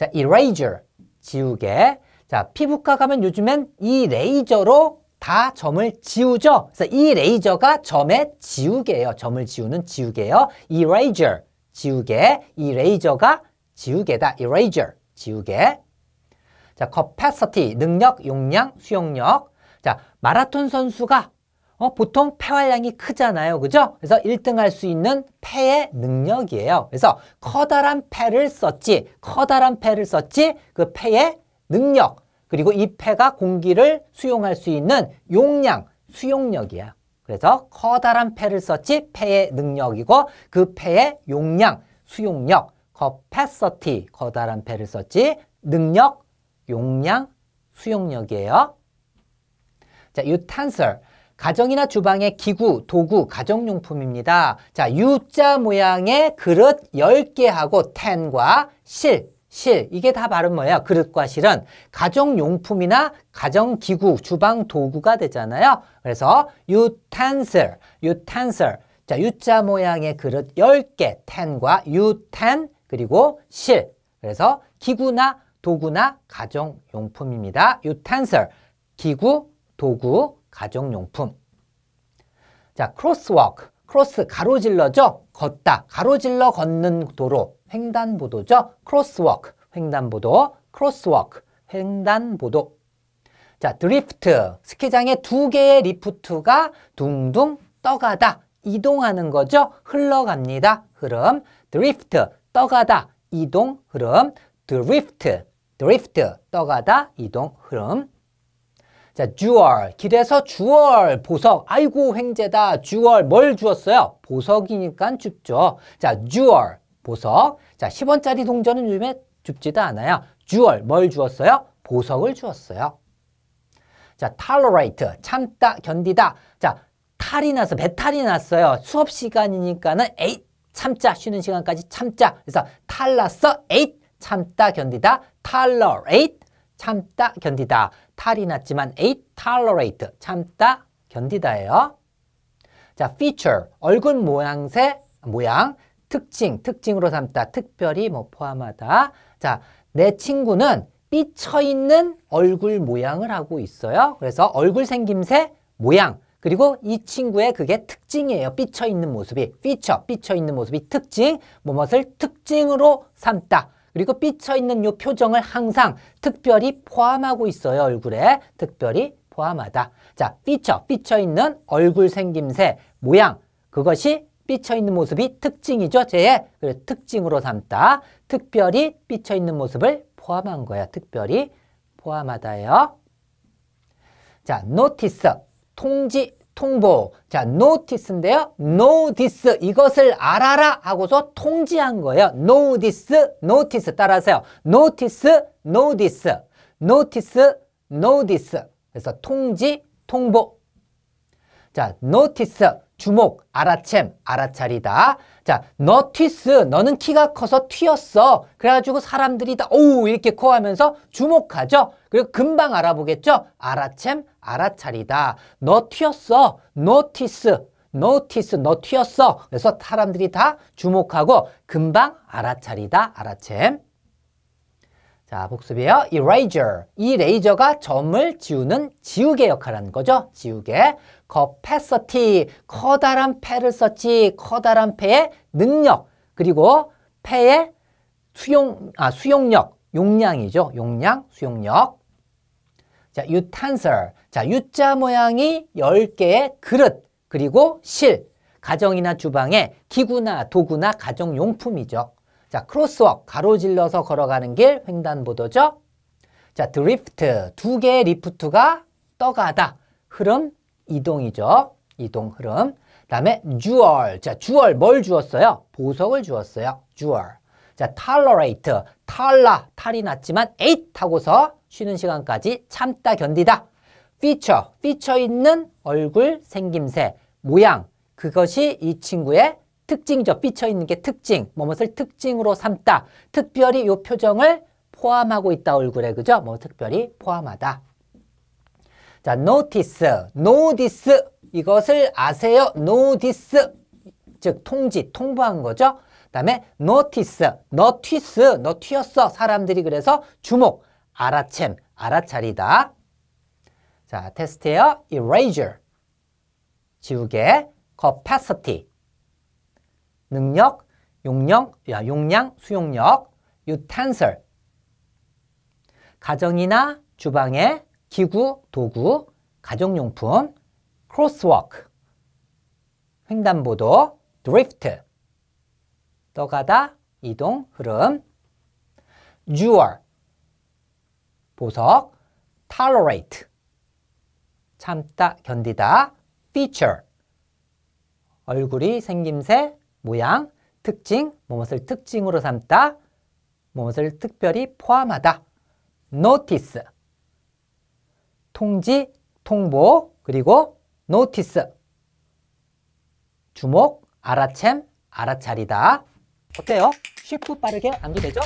자, 이 레이저, 지우개. 자, 피부과 가면 요즘엔 이 레이저로 다 점을 지우죠. 그래서 이 레이저가 점의 지우개예요. 점을 지우는 지우개예요. 이 레이저, 지우개. 이 레이저가 지우개다. 이 레이저, 지우개. 자, capacity, 능력, 용량, 수용력. 자, 마라톤 선수가 어, 보통 폐활량이 크잖아요. 그죠? 그래서 1등 할 수 있는 폐의 능력이에요. 그래서 커다란 폐를 썼지, 커다란 폐를 썼지, 그 폐의 능력, 그리고 이 폐가 공기를 수용할 수 있는 용량, 수용력이야. 그래서 커다란 폐를 썼지, 폐의 능력이고, 그 폐의 용량, 수용력, capacity, 커다란 폐를 썼지, 능력, 용량, 수용력이에요. 자, utensil. 가정이나 주방의 기구, 도구, 가정용품입니다. 자, U자 모양의 그릇 10개하고 10과 실, 실 이게 다 발음 뭐예요? 그릇과 실은 가정용품이나 가정기구, 주방 도구가 되잖아요. 그래서 utensil, utensil 자 U자 모양의 그릇 10개, 10과 U10 그리고 실 그래서 기구나 도구나 가정용품입니다. utensil 기구, 도구, 가정용품. 자, 크로스워크. 크로스 가로질러죠? 걷다. 가로질러 걷는 도로. 횡단보도죠? 크로스워크. 횡단보도. 크로스워크. 횡단보도. 자, 드리프트. 스키장에 두 개의 리프트가 둥둥 떠가다. 이동하는 거죠? 흘러갑니다. 흐름. 드리프트. 떠가다. 이동. 흐름. 드리프트. 드리프트. 떠가다. 이동. 흐름. 자, 주얼. 길에서 주얼. 보석. 아이고, 횡재다. 주얼. 뭘 주었어요? 보석이니까 줍죠. 자, 주얼. 보석. 자, 10원짜리 동전은 요즘에 줍지도 않아요. 주얼. 뭘 주었어요? 보석을 주었어요. 자, tolerate. 참다, 견디다. 자, 탈이 나서 배탈이 났어요. 수업 시간이니까는 에잇 참자 쉬는 시간까지 참자. 그래서 탈났어 에잇 참다 견디다 tolerate 참다, 견디다. 탈이 났지만 에이, e tolerate. 참다, 견디다예요. 자, feature. 얼굴 모양새, 모양, 특징, 특징으로 삼다. 특별히 뭐 포함하다. 자, 내 친구는 삐쳐있는 얼굴 모양을 하고 있어요. 그래서 얼굴 생김새, 모양. 그리고 이 친구의 그게 특징이에요. 삐쳐있는 모습이. feature, 삐쳐있는 모습이 특징. 뭐엇을 특징으로 삼다. 그리고 삐쳐있는 요 표정을 항상 특별히 포함하고 있어요. 얼굴에 특별히 포함하다. 자, 삐쳐, 삐쳐있는 얼굴 생김새, 모양 그것이 삐쳐있는 모습이 특징이죠. 제의 특징으로 삼다. 특별히 삐쳐있는 모습을 포함한 거야. 특별히 포함하다예요. 자, notice, 통지, 통보. 자, notice인데요. notice 이것을 알아라 하고서 통지한 거예요. notice, notice 따라하세요. notice, notice, notice, notice. 그래서 통지, 통보. 자, notice, 주목, 알아챔, 알아차리다. 자, notice, 너는 키가 커서 튀었어. 그래가지고 사람들이 다, 오, 이렇게 커 하면서 주목하죠. 그리고 금방 알아보겠죠? 알아챔, 알아차리다. 너 튀었어. notice, notice, 너 튀었어. 그래서 사람들이 다 주목하고 금방 알아차리다, 알아챔. 자, 복습이에요. 이 레이저. 이 레이저가 점을 지우는 지우개 역할하는 거죠. 지우개. 커패서티. 커다란 패를 썼지. 커다란 패의 능력. 그리고 패의 수용, 아, 수용력. 용량이죠. 용량, 수용력. 자, 유탄설. 자, 유자 모양이 10개의 그릇. 그리고 실. 가정이나 주방에 기구나 도구나 가정용품이죠. 자, 크로스워크, 가로질러서 걸어가는 길, 횡단보도죠. 자, 드리프트, 두 개의 리프트가 떠가다, 흐름, 이동이죠. 이동, 흐름. 다음에 주얼, 자, 주얼 뭘 주었어요? 보석을 주었어요. 주얼. 자, 탈러 l 이트 탈라, 탈이 났지만 에잇 하고서 쉬는 시간까지 참다, 견디다. f e a t 있는 얼굴, 생김새, 모양, 그것이 이 친구의 특징이죠. 삐쳐 있는 게 특징. 뭐뭇을 특징으로 삼다. 특별히 요 표정을 포함하고 있다 얼굴에 그죠? 뭐 특별히 포함하다. 자, notice, notice 이것을 아세요? notice 즉 통지, 통보한 거죠. 그다음에 notice, 너 튀스, 너 튀었어 사람들이 그래서 주목, 알아챔, 알아차리다. 자, 테스트예요. erasure 지우개, capacity 능력, 용량, 야, 용량, 수용력, utensil, 가정이나 주방의 기구, 도구, 가정용품, crosswalk. 횡단보도, drift. 떠가다, 이동, 흐름, jewel, 보석, tolerate, 참다, 견디다, feature, 얼굴이 생김새, 모양, 특징, 무엇을 특징으로 삼다, 무엇을 특별히 포함하다. notice, 통지, 통보, 그리고 notice, 주목, 알아챔, 알아차리다. 어때요? 쉽고 빠르게 암기되죠?